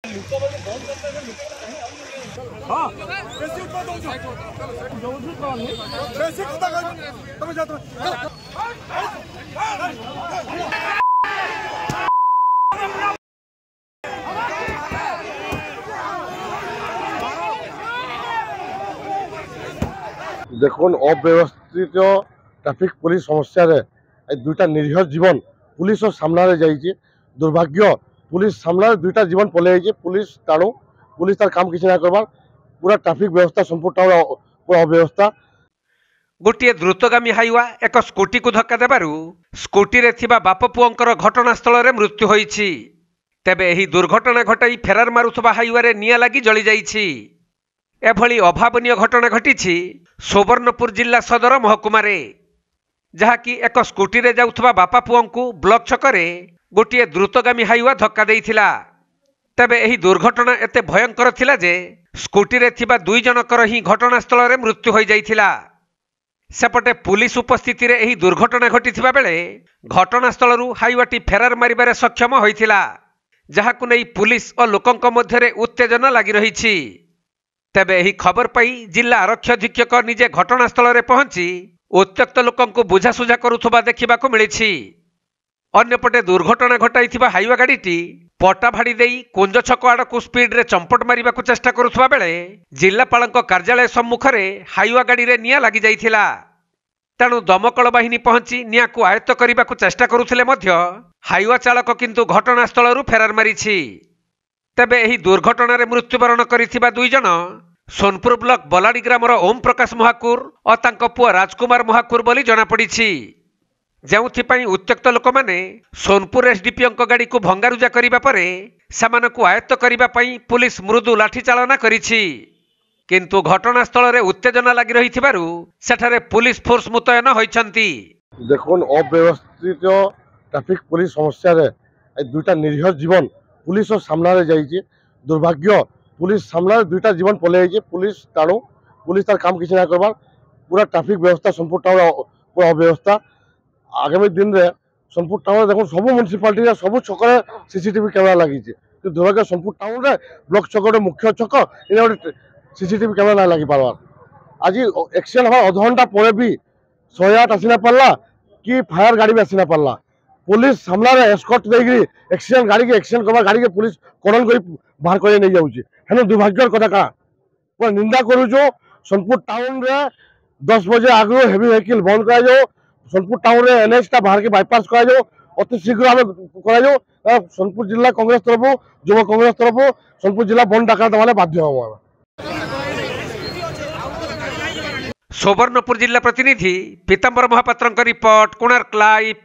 તમે দেখুন অব্যবস্থিত traffic police সমস্যার দুইটা নিরীহ জীবন পুলিশ সামনারে যাইছে দুর্ভাগ্য পুলিশ সামলার দুইটা জীবন পলে হয়েছে পুলিশ তাড়ো পুলিশ তার কাম কিছু না করবার পুরা ট্রাফিক ব্যবস্থা সম্পূর্ণ পুরা অব্যবস্থা ଗୋଟିଏ ଦ୍ରୁତଗାମୀ ହାଇୱା ଏକ ସ୍କୁଟିକୁ ଧକ୍କା ଦେବାରୁ ସ୍କୁଟିରେ ଥିବା ବାପ ପୁଅଙ୍କର ଘଟଣାସ୍ଥଳରେ ମୃତ୍ୟୁ ହୋଇଛି ତେବେ ଏହି ଦୁର୍ଘଟଣା ଘଟାଇ ଫେରାର ମାରୁଥିବା ହାଇୱାରେ ନିଆଁ ଲାଗି ଜଳିଯାଇଛି ଏଭଳି ଅଭାବନୀୟ ଘଟଣା ଘଟିଛି ସୁବର୍ଣ୍ଣପୁର ଜିଲ୍ଲା ସଦର ମହକୁମାରେ ଯାହାକି ଏକ ସ୍କୁଟିରେ ଯାଉଥିବା ବାପା ପୁଅଙ୍କୁ ବ୍ଲକ୍ ଛକରେ ଗୋଟିଏ ଦ୍ରୁତଗାମୀ ହାଇୱା ଧକ୍କା ଦେଇଥିଲା ତେବେ ଏହି ଦୁର୍ଘଟଣା ଏତେ ଭୟଙ୍କର ଥିଲା ଯେ ସ୍କୁଟିରେ ଥିବା ଦୁଇ ଜଣଙ୍କର ହିଁ ଘଟଣାସ୍ଥଳରେ ମୃତ୍ୟୁ ହୋଇଯାଇଥିଲା ସେପଟେ ପୁଲିସ ଉପସ୍ଥିତିରେ ଏହି ଦୁର୍ଘଟଣା ଘଟିଥିବା ବେଳେ ଘଟଣାସ୍ଥଳରୁ ହାଇୱାଟି ଫେରାର ମାରିବାରେ ସକ୍ଷମ ହୋଇଥିଲା ଯାହାକୁ ନେଇ ପୁଲିସ ଓ ଲୋକଙ୍କ ମଧ୍ୟରେ ଉତ୍ତେଜନା ଲାଗି ରହିଛି ତେବେ ଏହି ଖବର ପାଇ ଜିଲ୍ଲା ଆରକ୍ଷୀ ଅଧୀକ୍ଷକ ନିଜେ ଘଟଣାସ୍ଥଳରେ ପହଞ୍ଚି ଉତ୍ତ୍ୟକ୍ତ ଲୋକଙ୍କୁ ବୁଝାସୁଝା କରୁଥିବା ଦେଖିବାକୁ ମିଳିଛି ଅନ୍ୟପଟେ ଦୁର୍ଘଟଣା ଘଟାଇଥିବା ହାଇୱା ଗାଡ଼ିଟି ପଟା ଭାଡ଼ି ଦେଇ କୁଞ୍ଜ ଛକ ଆଡ଼କୁ ସ୍ପିଡ୍ରେ ଚମ୍ପଟ ମାରିବାକୁ ଚେଷ୍ଟା କରୁଥିବା ବେଳେ ଜିଲ୍ଲାପାଳଙ୍କ କାର୍ଯ୍ୟାଳୟ ସମ୍ମୁଖରେ ହାଇୱା ଗାଡ଼ିରେ ନିଆଁ ଲାଗିଯାଇଥିଲା ତେଣୁ ଦମକଳ ବାହିନୀ ପହଞ୍ଚି ନିଆଁକୁ ଆୟତ୍ତ କରିବାକୁ ଚେଷ୍ଟା କରୁଥିଲେ ମଧ୍ୟ ହାଇୱା ଚାଳକ କିନ୍ତୁ ଘଟଣାସ୍ଥଳରୁ ଫେରାର ମାରିଛି ତେବେ ଏହି ଦୁର୍ଘଟଣାରେ ମୃତ୍ୟୁବରଣ କରିଥିବା ଦୁଇ ଜଣ ସୋନପୁର ବ୍ଲକ ବଲାଡ଼ି ଗ୍ରାମର ଓମ୍ ପ୍ରକାଶ ମହାକୁର ଓ ତାଙ୍କ ପୁଅ ରାଜକୁମାର ମହାକୁର ବୋଲି ଜଣାପଡ଼ିଛି ଯେଉଁଥିପାଇଁ ଉତ୍ତ୍ୟକ୍ତ ଲୋକମାନେ ସୋନପୁର ଏସ୍ଡିପିଓଙ୍କ ଗାଡ଼ିକୁ ଭଙ୍ଗାରୁଜା କରିବା ପରେ ସେମାନଙ୍କୁ ଆୟତ୍ତ କରିବା ପାଇଁ ପୁଲିସ ମୃଦୁ ଲାଠି ଚାଳନା କରିଛି କିନ୍ତୁ ଘଟଣାସ୍ଥଳରେ ଉତ୍ତେଜନା ଲାଗି ରହିଥିବାରୁ ସେଠାରେ ପୁଲିସ ଫୋର୍ସ ମୁତୟନ ହୋଇଛନ୍ତି ଦେଖୁନ୍ ଅବ୍ୟବସ୍ଥିତ ଟ୍ରାଫିକ ପୁଲିସ ସମସ୍ୟାରେ ଦୁଇଟା ନିରୀହ ଜୀବନ ପୁଲିସ ସାମ୍ନାରେ ଯାଇଛି ଦୁର୍ଭାଗ୍ୟ পুলিশ সামলায় দুইটা জীবন পলে গেছে পুলিশ তাড়ো পুলিশ তার কাম কিছু না করবার পুরো ট্রাফিক ব্যবস্থা সোনপুর টাউন পুরা অব্যবস্থা আগামী দিনে সোনপুর টাউনে দেখুন সব মিউনিসিপালিটি সব ছকরে সিসিটিভি ক্যামেরা লাগিছে কিন্তু দুর্ভাগ্য সোনপুর টাউনে ব্লক ছক মুখ্য ছক এটা গোটে সিসিটিভি ক্যামেরা না লাগি পার আজি এক্সিডেন্ট হওয়ার অধ ঘন্টা পরে বি শহে আট আসি না পারলা কি ফায়ার গাড়ি বি আসি না পারলা पुलिस हमलार एस्कट देकरी एक्सीडेंट गाड़ी के एक्सीडेंट कमर गाड़ी के पुलिस कोडल कोई बाहर कोई नहीं जाऊँगी है दुर्भाग्य और कोटा का वो निंदा करो जो संपूर्ण टाउन रे दस बजे आगे हेवी व्हीकल बंद करा जो संपूर्ण टाउन रे एनएच का बाहर के बाईपास करा जो अति शीघ्र हमें करा जो संपूर्ण जिला कांग्रेस तरफ युवा कांग्रेस तरफ संपूर्ण जिला बंद डाक दवा बाध्य हम सुवर्णपुर जिला प्रतिनिधि पीतांबर महापात्र रिपोर्ट कोणार्क लाइव